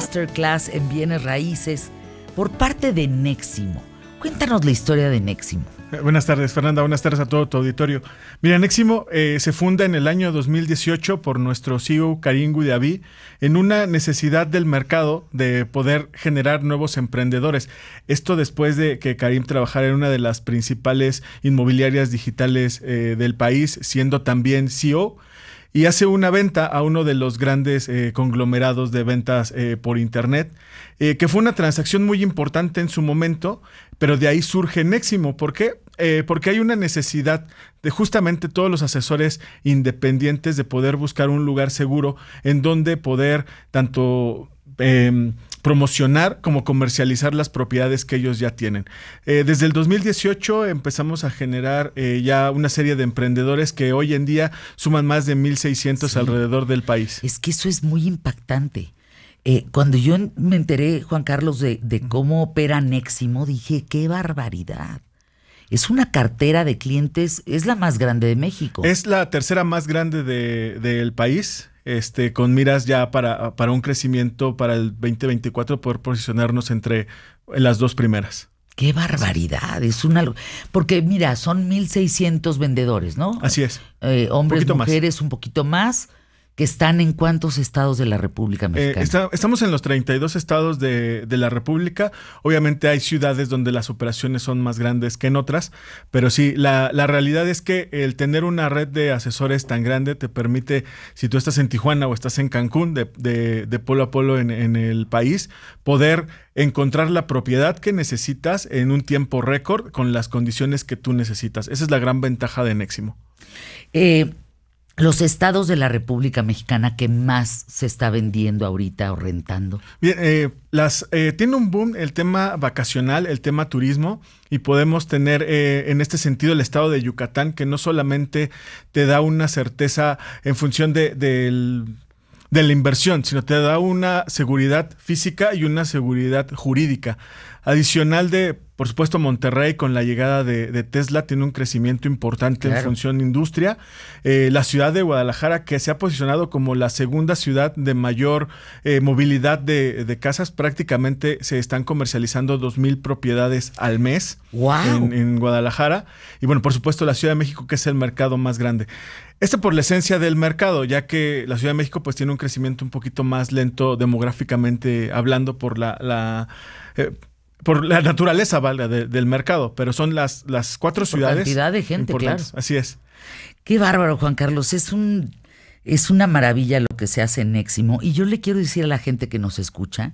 masterclass en bienes raíces por parte de Neximo. Cuéntanos la historia de Neximo. Eh, buenas tardes, Fernanda. Buenas tardes a todo tu auditorio. Mira, Neximo eh, se funda en el año 2018 por nuestro CEO Karim Guidaví en una necesidad del mercado de poder generar nuevos emprendedores. Esto después de que Karim trabajara en una de las principales inmobiliarias digitales eh, del país, siendo también CEO y hace una venta a uno de los grandes eh, conglomerados de ventas eh, por Internet, eh, que fue una transacción muy importante en su momento, pero de ahí surge Neximo. ¿Por qué? porque hay una necesidad de justamente todos los asesores independientes de poder buscar un lugar seguro en donde poder tanto... Em, promocionar como comercializar las propiedades que ellos ya tienen. Eh, desde el 2018 empezamos a generar eh, ya una serie de emprendedores que hoy en día suman más de 1.600 alrededor del país. Es que eso es muy impactante. Eh, cuando yo me enteré, Juan Carlos, de, cómo opera Neximo, dije, qué barbaridad. Es una cartera de clientes, es la más grande de México. Es la tercera más grande del de, de país. Este, con miras ya para, para un crecimiento para el 2024, poder posicionarnos entre las dos primeras. ¡Qué barbaridad! Es una... Porque mira, son 1.600 vendedores, ¿no? Así es. Eh, hombres, mujeres, un poquito más que están en cuántos estados de la República eh, Mexicana? estamos en los 32 estados de, la República. Obviamente hay ciudades donde las operaciones son más grandes que en otras, pero sí, la, realidad es que el tener una red de asesores tan grande te permite, si tú estás en Tijuana o estás en Cancún, de, de, de polo a polo en, el país, poder encontrar la propiedad que necesitas en un tiempo récord con las condiciones que tú necesitas. Esa es la gran ventaja de Néximo. Eh, los estados de la República Mexicana que más se está vendiendo ahorita o rentando? Bien, eh, las, eh, tiene un boom el tema vacacional, el tema turismo, y podemos tener eh, en este sentido el estado de Yucatán, que no solamente te da una certeza en función de, de la inversión, sino te da una seguridad física y una seguridad jurídica. Adicional de, por supuesto, Monterrey con la llegada de, Tesla tiene un crecimiento importante en función industria. Eh, la ciudad de Guadalajara, que se ha posicionado como la segunda ciudad de mayor eh, movilidad de, casas, prácticamente se están comercializando 2.000 propiedades al mes en, Guadalajara. Y bueno, por supuesto, la Ciudad de México, que es el mercado más grande. Este por la esencia del mercado, ya que la Ciudad de México pues tiene un crecimiento un poquito más lento demográficamente hablando por la, eh, por la naturaleza, vale, del mercado, pero son las, las cuatro ciudades. Cantidad de gente, claro. Así es. Qué bárbaro, Juan Carlos. Es un es una maravilla lo que se hace en Éximo. Y yo le quiero decir a la gente que nos escucha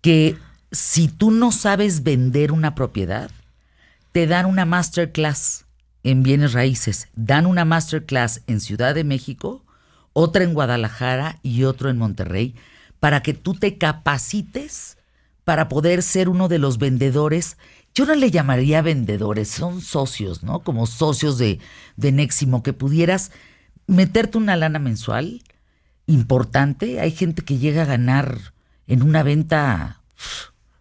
que si tú no sabes vender una propiedad, te dan una masterclass en bienes raíces. Dan una masterclass en Ciudad de México, otra en Guadalajara y otro en Monterrey, para que tú te capacites para poder ser uno de los vendedores. Yo no le llamaría vendedores, son socios, ¿no? Como socios de, de que pudieras meterte una lana mensual importante. Hay gente que llega a ganar en una venta.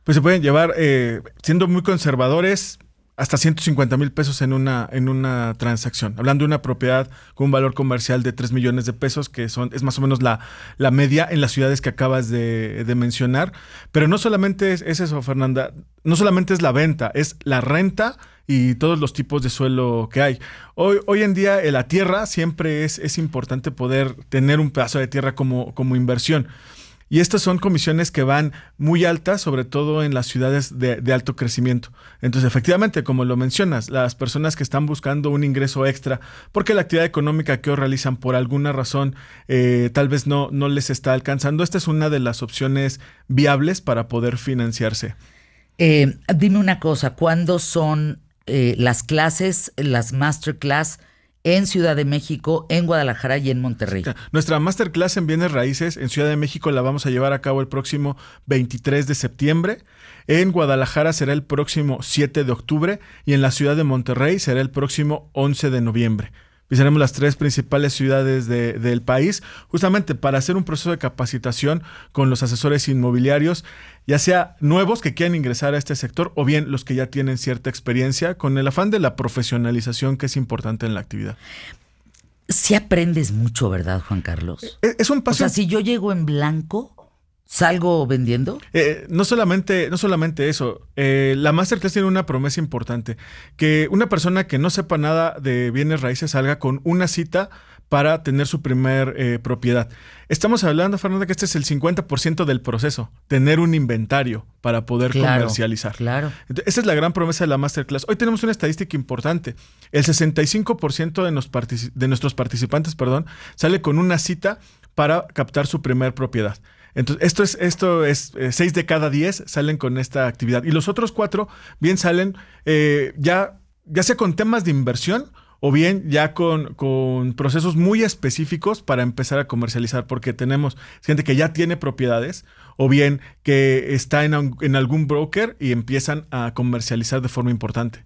Pues se pueden llevar, eh, siendo muy conservadores, hasta 150 mil pesos en una, en una transacción. Hablando de una propiedad con un valor comercial de 3 millones de pesos, que son, es más o menos la, la media en las ciudades que acabas de, mencionar. Pero no solamente es, eso, Fernanda, no solamente es la venta, es la renta y todos los tipos de suelo que hay. Hoy, hoy en día eh, la tierra siempre es, es importante poder tener un pedazo de tierra como, como inversión. Y estas son comisiones que van muy altas, sobre todo en las ciudades de, alto crecimiento. Entonces, efectivamente, como lo mencionas, las personas que están buscando un ingreso extra, porque la actividad económica que realizan por alguna razón eh, tal vez no, no les está alcanzando, esta es una de las opciones viables para poder financiarse. Eh, dime una cosa, ¿cuándo son eh, las clases, las masterclass? en Ciudad de México, en Guadalajara y en Monterrey. Nuestra masterclass en bienes raíces en Ciudad de México la vamos a llevar a cabo el próximo 23 de septiembre, en Guadalajara será el próximo 7 de octubre y en la ciudad de Monterrey será el próximo 11 de noviembre seremos las tres principales ciudades del país, justamente para hacer un proceso de capacitación con los asesores inmobiliarios, ya sea nuevos que quieran ingresar a este sector o bien los que ya tienen cierta experiencia, con el afán de la profesionalización que es importante en la actividad. Si aprendes mucho, ¿verdad, Juan Carlos? E, es, un paso. O sea, si yo llego en blanco, ¿Salgo vendiendo? Eh, no, solamente, no solamente eso. Eh, la Masterclass tiene una promesa importante. Que una persona que no sepa nada de bienes raíces salga con una cita para tener su primer eh, propiedad. Estamos hablando, Fernanda, que este es el 50% del proceso, tener un inventario para poder comercializar. Claro. Esa es la gran promesa de la masterclass. Hoy tenemos una estadística importante. El 65% de, de nuestros participantes perdón, sale con una cita para captar su primer propiedad. Entonces, esto es, esto es, eh, seis de cada diez salen con esta actividad. Y los otros cuatro bien salen eh, ya, ya sea con temas de inversión o bien ya con, procesos muy específicos para empezar a comercializar, porque tenemos gente que ya tiene propiedades o bien que está en, en algún broker y empiezan a comercializar de forma importante.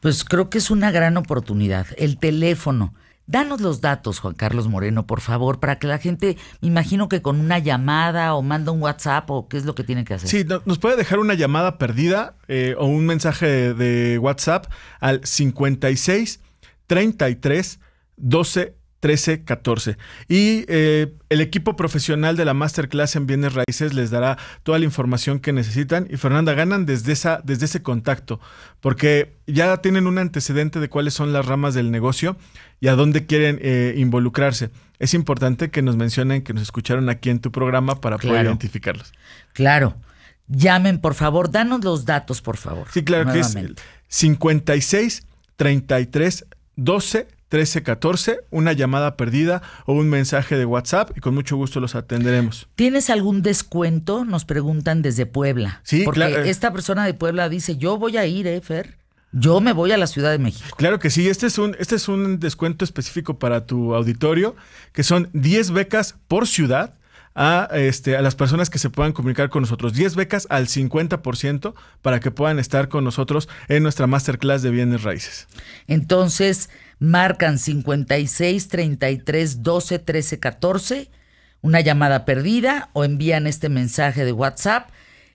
Pues creo que es una gran oportunidad. El teléfono Danos los datos, Juan Carlos Moreno, por favor, para que la gente, me imagino que con una llamada o manda un WhatsApp o qué es lo que tiene que hacer. Sí, nos puede dejar una llamada perdida eh, o un mensaje de WhatsApp al 56 33 12 13-14. Y eh, el equipo profesional de la Masterclass en Bienes Raíces les dará toda la información que necesitan y Fernanda ganan desde, esa, desde ese contacto, porque ya tienen un antecedente de cuáles son las ramas del negocio y a dónde quieren eh, involucrarse. Es importante que nos mencionen que nos escucharon aquí en tu programa para poder identificarlos. Claro. Llamen, por favor, danos los datos, por favor. Sí, claro que es 56 33 12 1314, una llamada perdida o un mensaje de WhatsApp y con mucho gusto los atenderemos. ¿Tienes algún descuento? Nos preguntan desde Puebla. Sí, porque eh. esta persona de Puebla dice, yo voy a ir, eh, Fer. Yo me voy a la Ciudad de México. Claro que sí, este es un, este es un descuento específico para tu auditorio, que son 10 becas por ciudad a, este, a las personas que se puedan comunicar con nosotros. 10 becas al 50% para que puedan estar con nosotros en nuestra masterclass de bienes raíces. Entonces, marcan 56 33 12 13 14, una llamada perdida o envían este mensaje de WhatsApp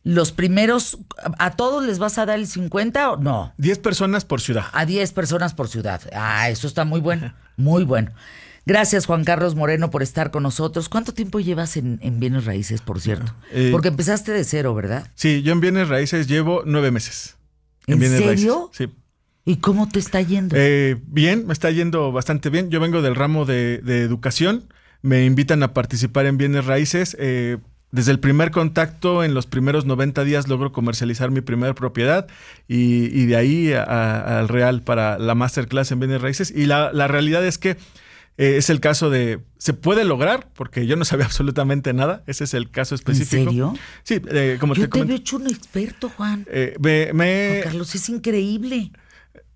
los primeros, ¿a todos les vas a dar el 50 o no? 10 personas por ciudad. A 10 personas por ciudad. Ah, eso está muy bueno, muy bueno. Gracias, Juan Carlos Moreno, por estar con nosotros. ¿Cuánto tiempo llevas en, Bienes Raíces, por cierto? Ah, eh, Porque empezaste de cero, ¿verdad? Sí, yo en Bienes Raíces llevo nueve meses. ¿En, serio? Raíces, sí. ¿Y cómo te está yendo? Eh, bien, me está yendo bastante bien. Yo vengo del ramo de, educación. Me invitan a participar en Bienes Raíces. Eh, desde el primer contacto, en los primeros 90 días, logro comercializar mi primera propiedad y, de ahí al Real para la masterclass en bienes raíces. Y la realidad es que eh, es el caso de, se puede lograr, porque yo no sabía absolutamente nada, ese es el caso específico. ¿En serio? Sí, eh, como yo te, te he hecho un experto, Juan. Eh, Carlos, es increíble.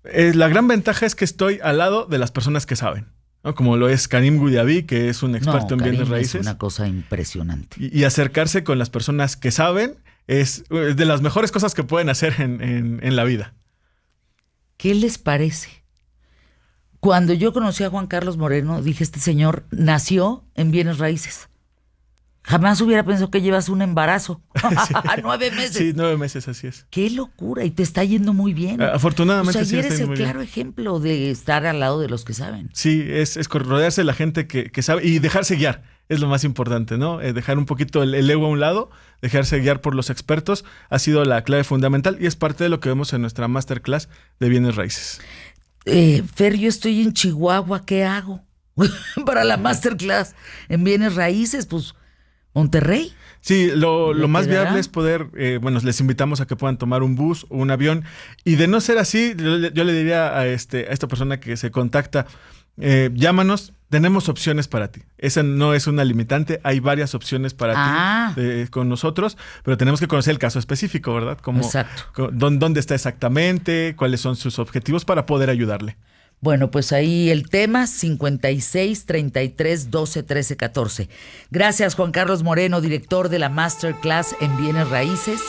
Eh, la gran ventaja es que estoy al lado de las personas que saben. como lo es Karim Gudiabi, que es un experto en bienes raíces. Es una cosa impresionante. Y, acercarse con las personas que saben es de las mejores cosas que pueden hacer en la vida. ¿Qué les parece? cuando yo conocí a Juan Carlos Moreno, dije, este señor nació en bienes raíces. Jamás hubiera pensado que llevas un embarazo. a nueve meses. Sí, nueve meses, así es. Qué locura, y te está yendo muy bien. Afortunadamente, o sea, eres el claro ejemplo de estar al lado de los que saben. Sí, es, rodearse de la gente que, sabe y dejarse guiar. Es lo más importante, ¿no? Eh, dejar un poquito el, ego a un lado, dejarse guiar por los expertos, ha sido la clave fundamental y es parte de lo que vemos en nuestra masterclass de bienes raíces. Eh, Fer, yo estoy en Chihuahua, ¿qué hago? Para la masterclass en bienes raíces, pues Monterrey. Sí, lo, más viable es poder, eh, bueno, les invitamos a que puedan tomar un bus o un avión. Y de no ser así, yo, le diría a, este, a esta persona que se contacta, eh, llámanos, tenemos opciones para ti. Esa no es una limitante, hay varias opciones para ti ah. eh, con nosotros, pero tenemos que conocer el caso específico, ¿verdad? Exacto. dónde, está exactamente? ¿Cuáles son sus objetivos para poder ayudarle? Bueno, pues ahí el tema 56 33 12 13 14. Gracias Juan Carlos Moreno, director de la Masterclass en Bienes Raíces.